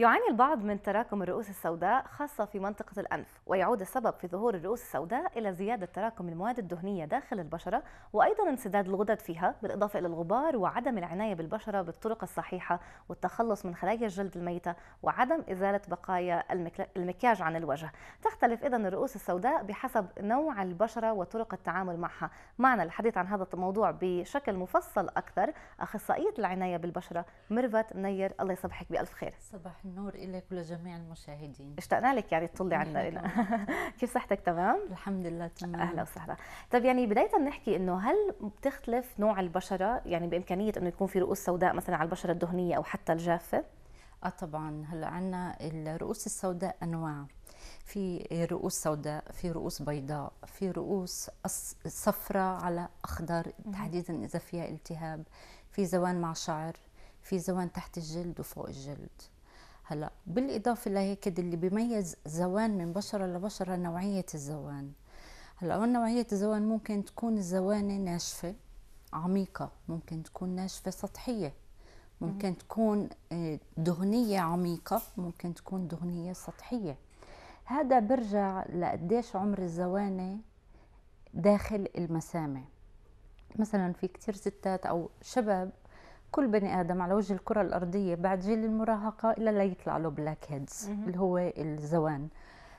يعاني البعض من تراكم الرؤوس السوداء خاصة في منطقة الأنف ويعود السبب في ظهور الرؤوس السوداء إلى زيادة تراكم المواد الدهنية داخل البشرة وأيضا انسداد الغدد فيها بالإضافة إلى الغبار وعدم العناية بالبشرة بالطرق الصحيحة والتخلص من خلايا الجلد الميتة وعدم إزالة بقايا المكياج عن الوجه تختلف إذا الرؤوس السوداء بحسب نوع البشرة وطرق التعامل معها معنا الحديث عن هذا الموضوع بشكل مفصل أكثر أخصائية العناية بالبشرة ميرفت منير الله يصبحك بألف خير صباح النور لك ولجميع المشاهدين اشتقنا لك يعني تطلي عنا كيف صحتك تمام؟ الحمد لله تمام أهلا وسهلا طيب يعني بداية نحكي إنه هل بتختلف نوع البشرة يعني بإمكانية إنه يكون في رؤوس سوداء مثلا على البشرة الدهنية أو حتى الجافة؟ اه طبعا هلا عندنا الرؤوس السوداء انواع في رؤوس سوداء في رؤوس بيضاء في رؤوس صفراء على اخضر تحديدا اذا فيها التهاب في زوان مع شعر في زوان تحت الجلد وفوق الجلد هلا بالاضافه لهيك اللي بيميز زوان من بشره لبشره نوعيه الزوان هلا اول نوعيه الزوان ممكن تكون الزوانه ناشفه عميقه ممكن تكون ناشفه سطحيه ممكن تكون آه، دهنيه عميقه ممكن تكون دهنيه سطحيه هذا برجع لقديش عمر الزوانه داخل المسامع مثلا في كتير ستات او شباب كل بني ادم على وجه الكره الارضيه بعد جيل المراهقه الا ليطلع له بلاك هيدز اللي هو الزوان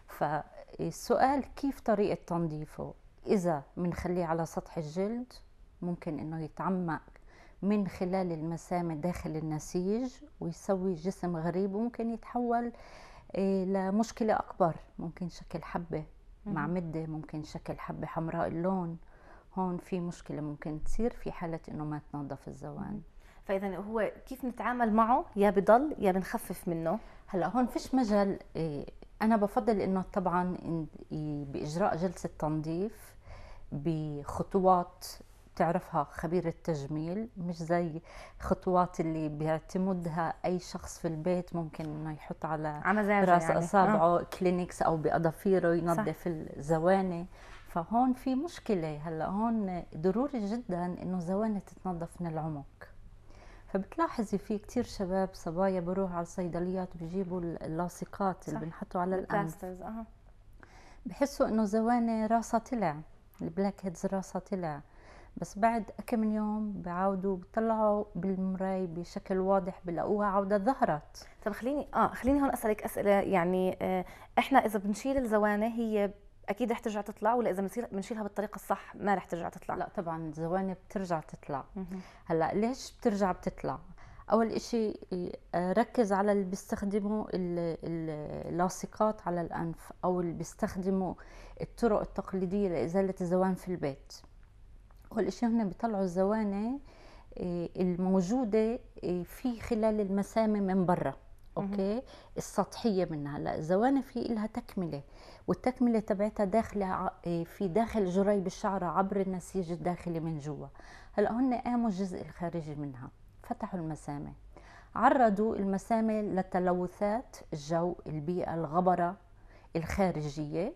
فالسؤال كيف طريقه تنظيفه اذا بنخليه على سطح الجلد ممكن انه يتعمق من خلال المسامة داخل النسيج ويسوي جسم غريب وممكن يتحول إيه، لمشكلة أكبر ممكن شكل حبة مع مدة ممكن شكل حبة حمراء اللون هون في مشكلة ممكن تصير في حالة إنه ما تنظف الزوان فاذا هو كيف نتعامل معه يا بضل يا بنخفف منه هلا هون فيش مجال إيه، انا بفضل انه طبعا باجراء جلسه تنظيف بخطوات تعرفها خبير التجميل مش زي خطوات اللي بيعتمدها اي شخص في البيت ممكن انه يحط على راس يعني. اصابعه آه. كلينكس او باظافيره ينظف الزواني فهون في مشكله هلا هون ضروري جدا انه زواني تتنظف من العمق فبتلاحظي في كتير شباب صبايا بروح على الصيدليات بجيبوا اللاصقات اللي بنحطوا على الانف أه. بحسوا انه زواني راسها طلع البلاك هيدز راسها طلع بس بعد كم من يوم بعودوا بيطلعوا بالمراي بشكل واضح بلاقوها عوده ظهرت طب خليني اه خليني هون اسالك اسئله يعني آه احنا اذا بنشيل الزوانه هي اكيد رح ترجع تطلع ولا اذا بنصير بنشيلها بالطريقه الصح ما رح ترجع تطلع لا طبعا الزواني بترجع تطلع هلا ليش بترجع بتطلع اول شيء آه، ركز على اللي بيستخدموا اللاصقات على الانف او اللي بيستخدموا الطرق التقليديه لازاله الزوان في البيت اول شيء هنا بيطلعوا الزواني آه، الموجوده آه، في خلال المسامه من برا اوكي السطحيه منها هلا الزوانف هي لها تكمله والتكمله تبعتها داخله إيه، في داخل جريب الشعره عبر النسيج الداخلي من جوا هلا هن قاموا الجزء الخارجي منها فتحوا المسامة عرضوا المسامة لتلوثات الجو البيئه الغبره الخارجيه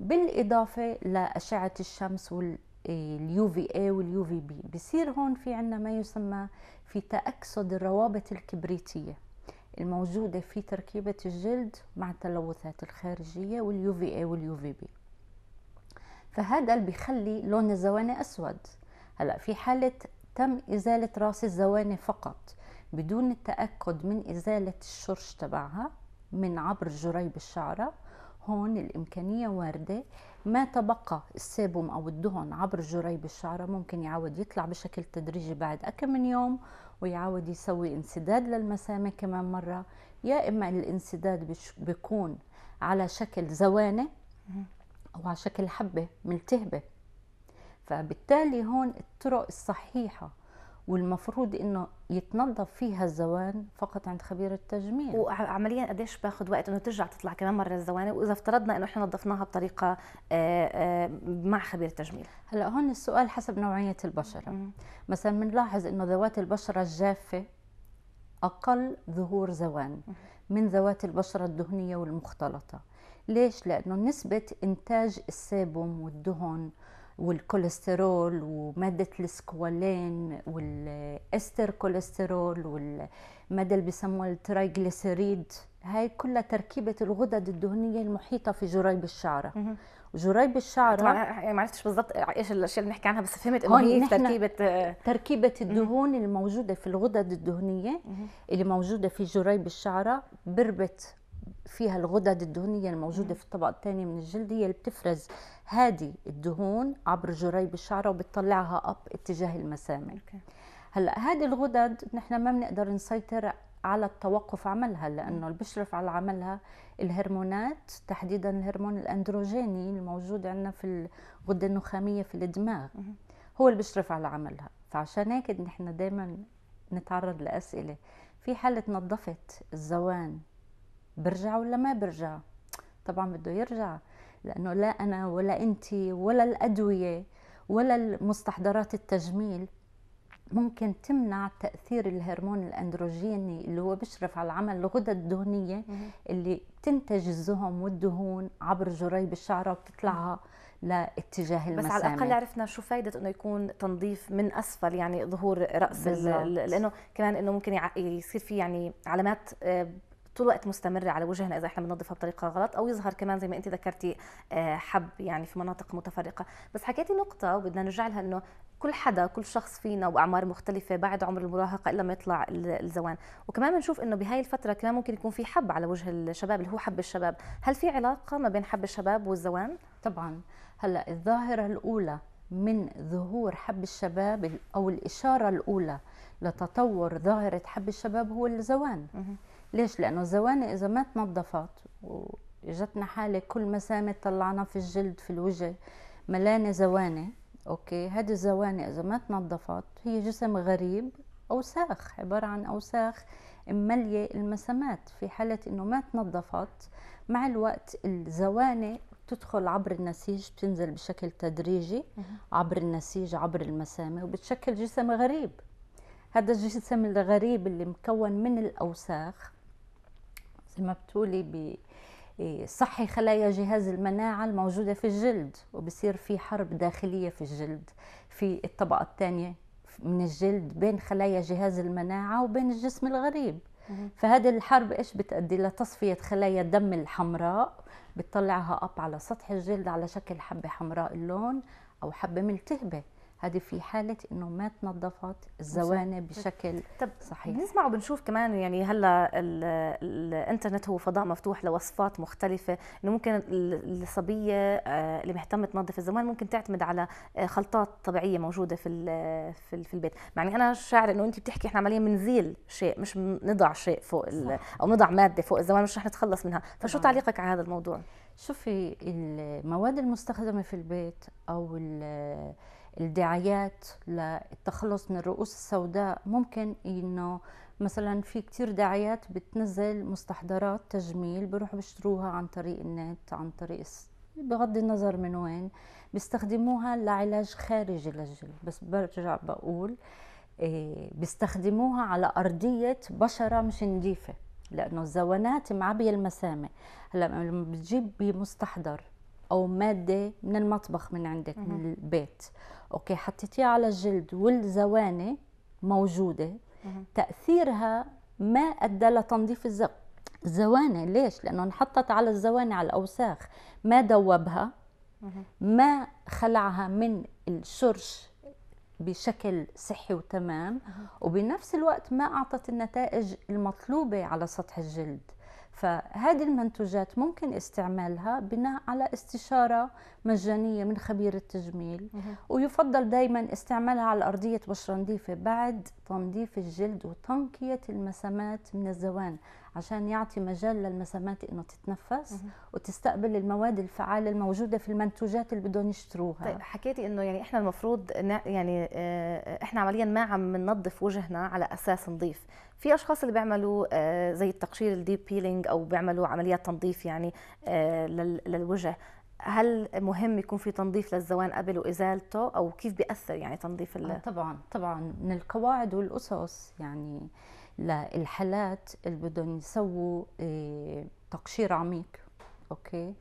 بالاضافه لاشعه الشمس وال إيه، اليو في اي واليو في بي بصير هون في عندنا ما يسمى في تاكسد الروابط الكبريتيه الموجودة في تركيبة الجلد مع التلوثات الخارجية واليو في اي واليو في بي فهذا اللي بيخلي لون الزواني أسود هلا في حالة تم إزالة راس الزواني فقط بدون التأكد من إزالة الشرش تبعها من عبر جريب الشعرة هون الإمكانية واردة ما تبقى السيبوم أو الدهن عبر جريب الشعرة ممكن يعود يطلع بشكل تدريجي بعد أكم من يوم ويعود يسوي انسداد للمسامة كمان مرة يا إما الانسداد بيكون على شكل زوانة أو على شكل حبة ملتهبة فبالتالي هون الطرق الصحيحة والمفروض انه يتنظف فيها الزوان فقط عند خبير التجميل وعمليا قديش باخذ وقت انه ترجع تطلع كمان مره الزوانه واذا افترضنا انه احنا نظفناها بطريقه آه، آه، مع خبير التجميل هلا هون السؤال حسب نوعيه البشره مثلا بنلاحظ انه ذوات البشره الجافه اقل ظهور زوان من ذوات البشره الدهنيه والمختلطه ليش لانه نسبه انتاج السيبوم والدهن والكوليسترول ومادة السكوالين والاستر كوليسترول والمادة اللي بيسموها الترايجليسيريد هاي كلها تركيبة الغدد الدهنية المحيطة في جريب الشعرة جريب الشعرة يعني ما عرفتش بالضبط ايش الاشياء اللي بنحكي عنها بس فهمت انه هي تركيبة تركيبة الدهون مم. الموجودة في الغدد الدهنية مم. اللي موجودة في جريب الشعرة بربط فيها الغدد الدهنيه الموجوده في الطبقه الثانيه من الجلد هي اللي بتفرز هذه الدهون عبر جريب الشعره وبتطلعها اب اتجاه المسامع هلا هذه الغدد نحن ما بنقدر نسيطر على التوقف عملها لانه اللي بيشرف على عملها الهرمونات تحديدا الهرمون الاندروجيني الموجود عندنا في الغده النخاميه في الدماغ هو اللي بيشرف على عملها فعشان هيك نحن دائما نتعرض لاسئله في حالة نظفت الزوان برجع ولا ما برجع طبعا بده يرجع لانه لا انا ولا انت ولا الادويه ولا المستحضرات التجميل ممكن تمنع تاثير الهرمون الاندروجيني اللي هو بيشرف على عمل الغدد الدهنيه اللي بتنتج الزهم والدهون عبر جريب الشعره وبتطلعها لاتجاه المسامع بس على الاقل عرفنا شو فائده انه يكون تنظيف من اسفل يعني ظهور راس لانه كمان انه ممكن يصير في يعني علامات آه، طول الوقت مستمره على وجهنا اذا احنا بننظفها بطريقه غلط او يظهر كمان زي ما انت ذكرتي آه، حب يعني في مناطق متفرقه بس حكيتي نقطه وبدنا نرجع لها انه كل حدا كل شخص فينا واعمار مختلفه بعد عمر المراهقه الا ما يطلع الزوان وكمان بنشوف انه بهاي الفتره كمان ممكن يكون في حب على وجه الشباب اللي هو حب الشباب هل في علاقه ما بين حب الشباب والزوان طبعا هلا الظاهره الاولى من ظهور حب الشباب او الاشاره الاولى لتطور ظاهره حب الشباب هو الزوان ليش لانه الزواني اذا ما تنظفت واجتنا حاله كل مسامه طلعنا في الجلد في الوجه ملانه زواني اوكي هذه الزواني اذا ما تنظفت هي جسم غريب اوساخ عباره عن اوساخ مليه المسامات في حاله انه ما تنظفت مع الوقت الزواني بتدخل عبر النسيج بتنزل بشكل تدريجي عبر النسيج عبر المسامة وبتشكل جسم غريب هذا الجسم الغريب اللي مكون من الأوساخ زي ما بتقولي إيه، خلايا جهاز المناعة الموجودة في الجلد وبصير في حرب داخلية في الجلد في الطبقة الثانية من الجلد بين خلايا جهاز المناعة وبين الجسم الغريب فهذه الحرب ايش بتؤدي لتصفية خلايا الدم الحمراء بتطلعها اب على سطح الجلد على شكل حبة حمراء اللون او حبة ملتهبة هذه في حاله انه ما تنظفت الزوانه بشكل طب صحيح بنسمع وبنشوف كمان يعني هلا الـ الـ الانترنت هو فضاء مفتوح لوصفات مختلفه انه ممكن الصبيه آه، اللي مهتمه تنظف الزوان ممكن تعتمد على آه، خلطات طبيعيه موجوده في في البيت يعني انا شاعر انه انت بتحكي احنا عمليا بنزيل شيء مش نضع شيء فوق او نضع ماده فوق الزوان مش رح نتخلص منها فشو نعم. تعليقك على هذا الموضوع شوفي المواد المستخدمه في البيت او الدعايات للتخلص من الرؤوس السوداء ممكن انه مثلا في كتير دعايات بتنزل مستحضرات تجميل بروحوا بيشتروها عن طريق النت عن طريق بغض النظر من وين بيستخدموها لعلاج خارجي للجلد بس برجع بقول إيه، بيستخدموها على أرضية بشرة مش نظيفة لأنه الزوانات معبية المسامة هلا لما بتجيب بمستحضر او ماده من المطبخ من عندك من البيت اوكي حطيتيها على الجلد والزواني موجوده تاثيرها ما ادى لتنظيف الزق الزواني ليش لانه انحطت على الزواني على الاوساخ ما دوبها ما خلعها من الشرش بشكل صحي وتمام وبنفس الوقت ما اعطت النتائج المطلوبه على سطح الجلد فهذه المنتوجات ممكن استعمالها بناء على استشارة مجانية من خبير التجميل ويفضل دائما استعمالها على أرضية بشرة نظيفة بعد تنظيف الجلد وتنقية المسامات من الزوان عشان يعطي مجال للمسامات انه تتنفس وتستقبل المواد الفعاله الموجوده في المنتوجات اللي بدهم يشتروها طيب حكيتي انه يعني احنا المفروض يعني آه، احنا عمليا ما عم ننظف وجهنا على اساس نظيف في اشخاص اللي بيعملوا آه، زي التقشير الديب بيلينج او بيعملوا عمليات تنظيف يعني آه، للوجه هل مهم يكون في تنظيف للزوان قبل وازالته او كيف بياثر يعني تنظيف ال... آه، طبعا طبعا من القواعد والاسس يعني للحالات اللي بدهم يسووا آه، تقشير عميق اوكي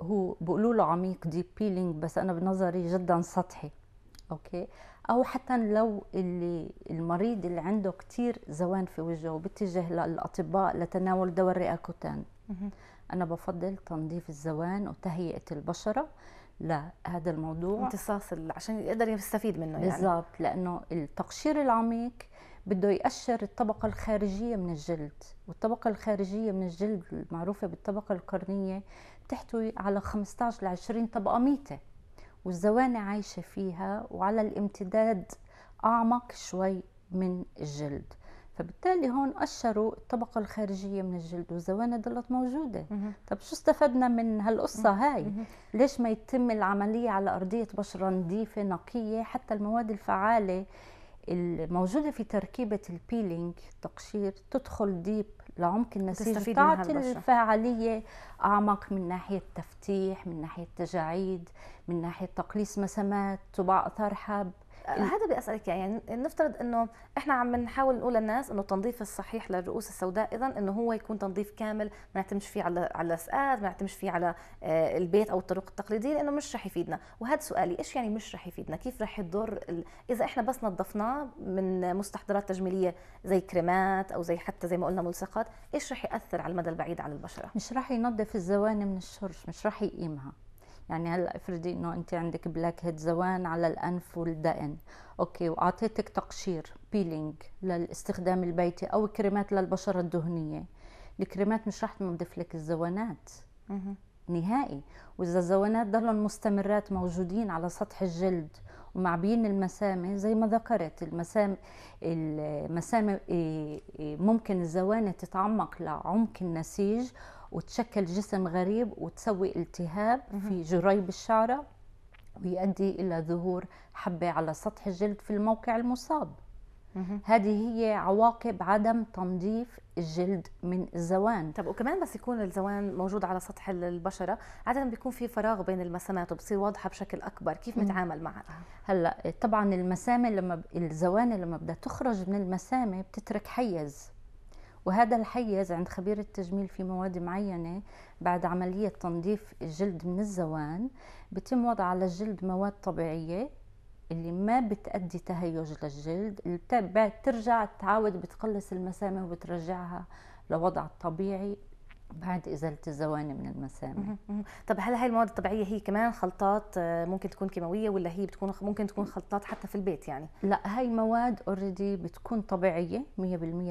هو بيقولوا له عميق ديب بيلينج بس انا بنظري جدا سطحي اوكي او حتى لو اللي المريض اللي عنده كثير زوان في وجهه وبتجه للاطباء لتناول دواء الرياكوتان أنا بفضل تنظيف الزوان وتهيئة البشرة لهذا الموضوع امتصاص عشان يقدر يستفيد منه يعني بالضبط لأنه التقشير العميق بده يقشر الطبقة الخارجية من الجلد والطبقة الخارجية من الجلد المعروفة بالطبقة القرنية بتحتوي على 15 ل 20 طبقة ميتة والزوانة عايشة فيها وعلى الامتداد أعمق شوي من الجلد فبالتالي هون قشروا الطبقة الخارجية من الجلد والزوانة ضلت موجودة مه. طب شو استفدنا من هالقصة مه. هاي مه. ليش ما يتم العملية على أرضية بشرة نظيفة نقية حتى المواد الفعالة الموجودة في تركيبة البيلينج التقشير تدخل ديب لعمق النسيج تعطي الفعالية أعمق من ناحية تفتيح من ناحية تجاعيد من ناحية تقليص مسامات طباع أثار حب هذا بدي اسالك يعني نفترض انه احنا عم نحاول نقول للناس انه التنظيف الصحيح للرؤوس السوداء اذا انه هو يكون تنظيف كامل ما نعتمدش فيه على على الاسقاط ما نعتمدش فيه على آه، البيت او الطرق التقليديه لانه مش رح يفيدنا وهذا سؤالي ايش يعني مش رح يفيدنا كيف رح يضر ال... اذا احنا بس نظفناه من مستحضرات تجميليه زي كريمات او زي حتى زي ما قلنا ملصقات ايش رح ياثر على المدى البعيد على البشره مش رح ينظف الزواني من الشرش مش رح يقيمها يعني هلا افرضي انه انت عندك بلاك هيد زوان على الانف والدقن اوكي واعطيتك تقشير بيلينج للاستخدام البيتي او كريمات للبشره الدهنيه الكريمات مش رح تنظف لك الزوانات نهائي واذا الزوانات ضلوا مستمرات موجودين على سطح الجلد ومعبيين المسامة زي ما ذكرت المسام المسامة إيه، إيه، ممكن الزوانة تتعمق لعمق النسيج وتشكل جسم غريب وتسوي التهاب في جريب الشعره ويؤدي الى ظهور حبه على سطح الجلد في الموقع المصاب هذه هي عواقب عدم تنظيف الجلد من الزوان طب وكمان بس يكون الزوان موجود على سطح البشره عاده بيكون في فراغ بين المسامات وبصير واضحه بشكل اكبر كيف نتعامل معها هلا طبعا المسامه لما الزوان لما بدها تخرج من المسامه بتترك حيز وهذا الحيز عند خبير التجميل في مواد معينة بعد عملية تنظيف الجلد من الزوان بتم وضع على الجلد مواد طبيعية اللي ما بتأدي تهيج للجلد اللي بترجع تعاود بتقلص المسامة وبترجعها لوضع الطبيعي بعد إزالة الزواني من المسامع طب هل هاي المواد الطبيعية هي كمان خلطات آه، ممكن تكون كيماوية ولا هي بتكون ممكن تكون خلطات حتى في البيت يعني؟ لا هاي مواد اوريدي بتكون طبيعية 100%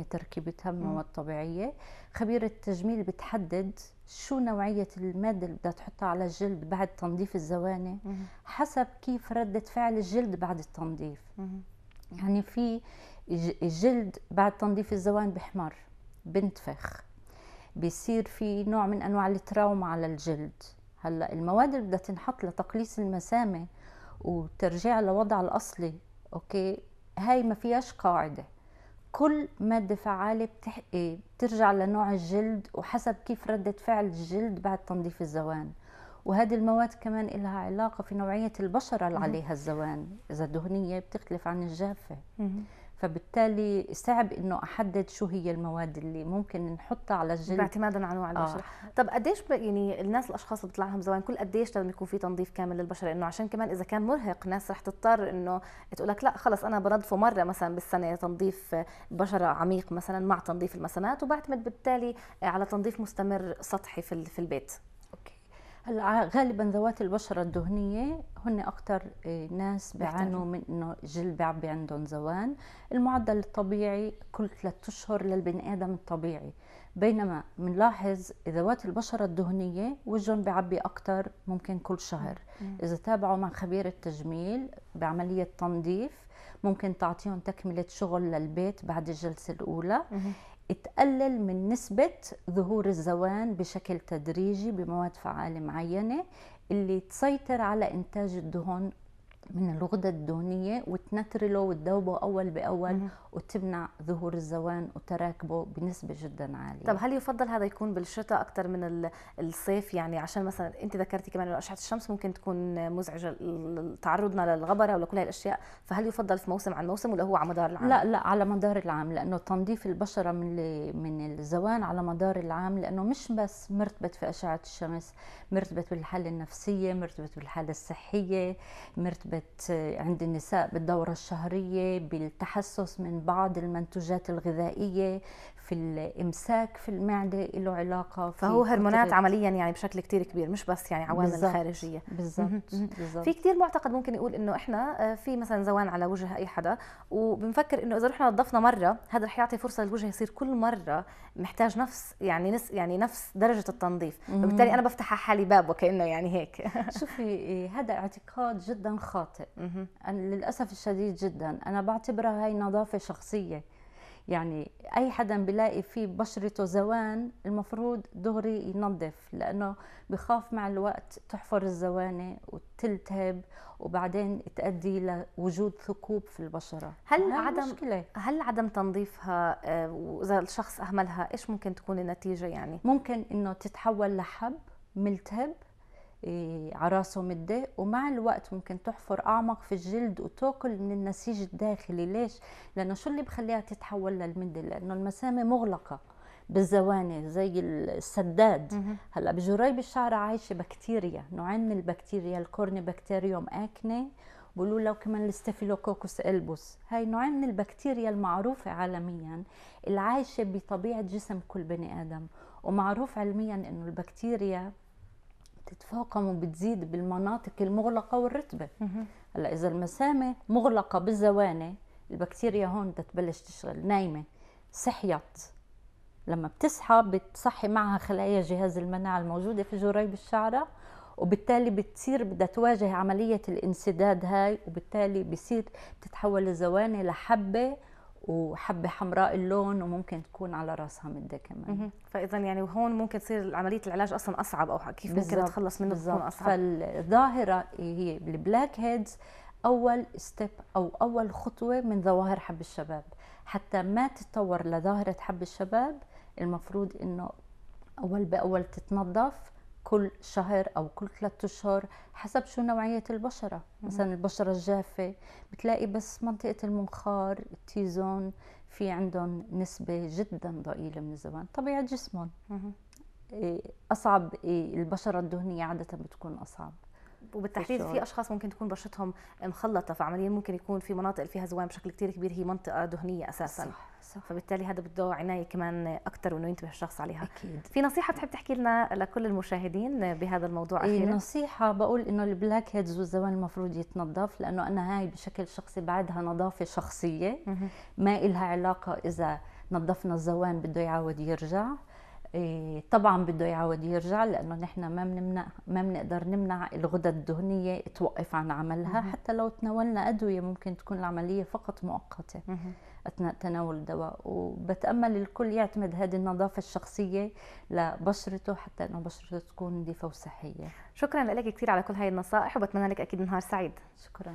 تركيبتها مواد طبيعية خبير التجميل بتحدد شو نوعية المادة اللي بدها تحطها على الجلد بعد تنظيف الزواني حسب كيف ردة فعل الجلد بعد التنظيف يعني في الجلد بعد تنظيف الزواني بحمر بنتفخ بيصير في نوع من انواع التراوما على الجلد هلا المواد اللي بدها تنحط لتقليص المسامه وترجيع لوضع الاصلي اوكي هاي ما فيهاش قاعده كل ماده فعاله بتح... إيه، بترجع لنوع الجلد وحسب كيف رده فعل الجلد بعد تنظيف الزوان وهذه المواد كمان لها علاقه في نوعيه البشره اللي عليها الزوان اذا دهنيه بتختلف عن الجافه فبالتالي صعب انه احدد شو هي المواد اللي ممكن نحطها على الجلد اعتمادا على نوع البشره آه. طب قديش يعني الناس الاشخاص اللي بيطلع لهم زوايا كل قديش لازم يكون في تنظيف كامل للبشره لانه عشان كمان اذا كان مرهق ناس رح تضطر انه تقول لك لا خلص انا بنظفه مره مثلا بالسنه تنظيف بشره عميق مثلا مع تنظيف المسامات وبعتمد بالتالي على تنظيف مستمر سطحي في البيت غالبا ذوات البشره الدهنيه هن اكثر آه، ناس بيعانوا من انه جلد بيعبي عندهم زوان المعدل الطبيعي كل ثلاثة اشهر للبني ادم الطبيعي بينما بنلاحظ ذوات البشره الدهنيه وجههم بيعبي اكثر ممكن كل شهر اذا تابعوا مع خبير التجميل بعمليه تنظيف ممكن تعطيهم تكمله شغل للبيت بعد الجلسه الاولى تقلل من نسبة ظهور الزوان بشكل تدريجي بمواد فعالة معينة اللي تسيطر على إنتاج الدهون من الغدة الدهنية وتنترله وتذوبه أول بأول وتمنع ظهور الزوان وتراكبه بنسبة جدا عالية طب هل يفضل هذا يكون بالشتاء أكثر من الصيف يعني عشان مثلا أنت ذكرتي كمان أنه أشعة الشمس ممكن تكون مزعجة تعرضنا للغبرة ولكل هاي الأشياء فهل يفضل في موسم عن موسم ولا هو على مدار العام؟ لا لا على مدار العام لأنه تنظيف البشرة من من الزوان على مدار العام لأنه مش بس مرتبط في أشعة الشمس مرتبط بالحالة النفسية مرتبط بالحالة الصحية مرتبط بت عند النساء بالدورة الشهرية بالتحسس من بعض المنتوجات الغذائية في الامساك في المعده له علاقه في فهو هرمونات عمليا يعني بشكل كتير كبير مش بس يعني عوامل بالزبط خارجيه بالضبط في كتير معتقد ممكن يقول انه احنا آه، في مثلا زوان على وجه اي حدا وبنفكر انه اذا رحنا نظفنا مره هذا رح يعطي فرصه للوجه يصير كل مره محتاج نفس يعني نس يعني نفس درجه التنظيف وبالتالي انا بفتح على حالي باب وكانه يعني هيك شوفي هذا اعتقاد جدا خاطئ للاسف الشديد جدا انا بعتبرها هاي نظافه شخصيه يعني اي حدا بلاقي في بشرته زوان المفروض دغري ينظف لانه بخاف مع الوقت تحفر الزوانه وتلتهب وبعدين تؤدي لوجود ثقوب في البشره هل عدم مشكلة. هل عدم تنظيفها آه، واذا الشخص اهملها ايش ممكن تكون النتيجه يعني ممكن انه تتحول لحب ملتهب إيه، على راسه مده ومع الوقت ممكن تحفر اعمق في الجلد وتاكل من النسيج الداخلي ليش لانه شو اللي بخليها تتحول للمده لانه المسامه مغلقه بالزواني زي السداد هلا بجريب الشعر عايشه بكتيريا نوعين من البكتيريا الكورني بكتيريوم اكني بقولوا له كمان الستافيلوكوكوس البوس هاي نوعين من البكتيريا المعروفة عالميا العايشة بطبيعة جسم كل بني آدم ومعروف علميا انه البكتيريا بتتفاقم وبتزيد بالمناطق المغلقة والرتبه هلا إذا المسامة مغلقة بالزوانة البكتيريا هون بدها تبلش تشتغل نايمة صحيت لما بتصحى بتصحي معها خلايا جهاز المناعة الموجودة في جريب الشعرة وبالتالي بتصير بدها تواجه عملية الانسداد هاي وبالتالي بصير بتتحول الزوانة لحبة وحبه حمراء اللون وممكن تكون على راسها مده كمان فاذا يعني وهون ممكن تصير عمليه العلاج اصلا اصعب او كيف ممكن تخلص منه تكون اصعب فالظاهره هي البلاك هيدز اول ستيب او اول خطوه من ظواهر حب الشباب حتى ما تتطور لظاهره حب الشباب المفروض انه اول باول تتنظف كل شهر او كل ثلاثة اشهر حسب شو نوعيه البشره مثلا البشره الجافه بتلاقي بس منطقه المنخار التيزون في عندهم نسبه جدا ضئيله من الزبان طبيعه جسمهم إيه، اصعب إيه، البشره الدهنيه عاده بتكون اصعب وبالتحديد في اشخاص ممكن تكون بشرتهم مخلطه فعمليا ممكن يكون في مناطق فيها زوام بشكل كثير كبير هي منطقه دهنيه اساسا صح. صح. فبالتالي هذا بده عنايه كمان اكثر وانه ينتبه الشخص عليها اكيد في نصيحه بتحب تحكي لنا لكل المشاهدين بهذا الموضوع إيه، اخيرا إيه نصيحه بقول انه البلاك هيدز والزوام المفروض يتنظف لانه انا هاي بشكل شخصي بعدها نظافه شخصيه ما إلها علاقه اذا نظفنا الزوان بده يعاود يرجع إيه، طبعا بده يعود يرجع لانه نحن ما بنمنع ما بنقدر نمنع الغدد الدهنيه توقف عن عملها مه. حتى لو تناولنا ادويه ممكن تكون العمليه فقط مؤقته مه. اثناء تناول الدواء وبتامل الكل يعتمد هذه النظافه الشخصيه لبشرته حتى انه بشرته تكون نظيفه وصحيه شكرا لك كثير على كل هاي النصائح وبتمنى لك اكيد نهار سعيد شكرا